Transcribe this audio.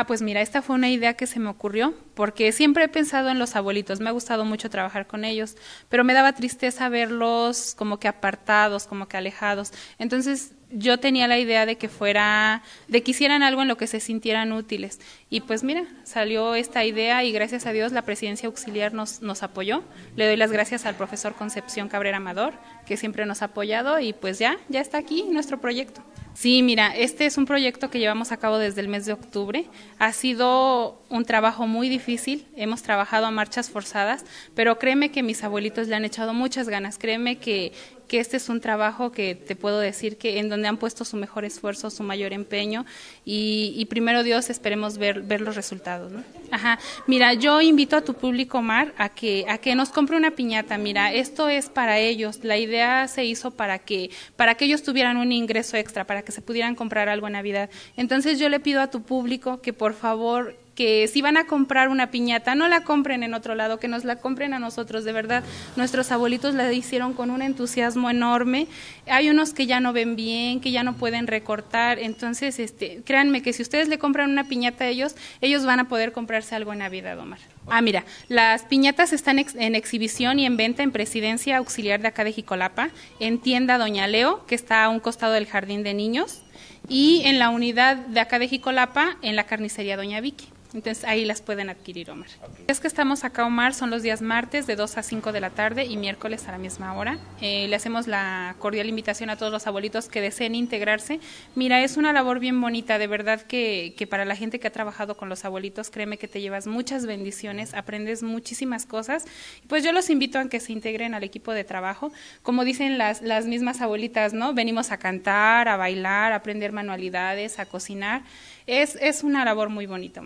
ah, pues mira, esta fue una idea que se me ocurrió, porque siempre he pensado en los abuelitos, me ha gustado mucho trabajar con ellos, pero me daba tristeza verlos como que apartados, como que alejados. Entonces yo tenía la idea de que fuera, de que hicieran algo en lo que se sintieran útiles. Y pues mira, salió esta idea y gracias a Dios la presidencia auxiliar nos, nos apoyó. Le doy las gracias al profesor Concepción Cabrera Amador, que siempre nos ha apoyado y pues ya, ya está aquí nuestro proyecto. Sí, mira, este es un proyecto que llevamos a cabo desde el mes de octubre. Ha sido un trabajo muy difícil, hemos trabajado a marchas forzadas, pero créeme que mis abuelitos le han echado muchas ganas, créeme que que este es un trabajo que te puedo decir que en donde han puesto su mejor esfuerzo, su mayor empeño y, primero Dios esperemos ver, ver los resultados. Ajá. Mira, yo invito a tu público, Mar, a que, a que nos compre una piñata. Mira, esto es para ellos. La idea se hizo para que, para que ellos tuvieran un ingreso extra, para que se pudieran comprar algo en Navidad. Entonces yo le pido a tu público que por favor que si van a comprar una piñata, no la compren en otro lado, que nos la compren a nosotros, de verdad. Nuestros abuelitos la hicieron con un entusiasmo enorme. Hay unos que ya no ven bien, que ya no pueden recortar, entonces este, créanme que si ustedes le compran una piñata a ellos, ellos van a poder comprarse algo en Navidad, Omar. Ah, mira, las piñatas están en exhibición y en venta en Presidencia Auxiliar de acá de Jicolapa, en tienda Doña Leo, que está a un costado del Jardín de Niños y en la unidad de acá de Jicolapa, en la carnicería Doña Vicky. Entonces ahí las pueden adquirir, Omar. Okay. que estamos acá, Omar, son los días martes de 2 a 5 de la tarde y miércoles a la misma hora. Eh, le hacemos la cordial invitación a todos los abuelitos que deseen integrarse. Mira, es una labor bien bonita, de verdad que, que para la gente que ha trabajado con los abuelitos, créeme que te llevas muchas bendiciones, aprendes muchísimas cosas. Pues yo los invito a que se integren al equipo de trabajo. Como dicen las, las mismas abuelitas, ¿no? Venimos a cantar, a bailar, a aprender aprender manualidades, a cocinar. Es, es una labor muy bonita,